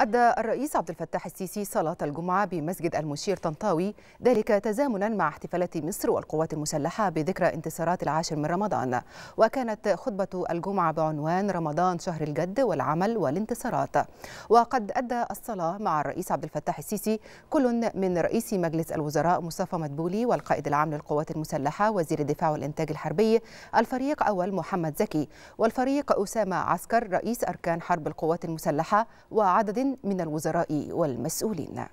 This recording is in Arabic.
أدى الرئيس عبد الفتاح السيسي صلاة الجمعة بمسجد المشير طنطاوي ذلك تزامنا مع احتفالات مصر والقوات المسلحة بذكرى انتصارات العاشر من رمضان وكانت خطبة الجمعة بعنوان رمضان شهر الجد والعمل والانتصارات وقد أدى الصلاة مع الرئيس عبد الفتاح السيسي كل من رئيس مجلس الوزراء مصطفى مدبولي والقائد العام للقوات المسلحة وزير الدفاع والإنتاج الحربي الفريق أول محمد زكي والفريق أسامة عسكر رئيس أركان حرب القوات المسلحة وعدد من الوزراء والمسؤولين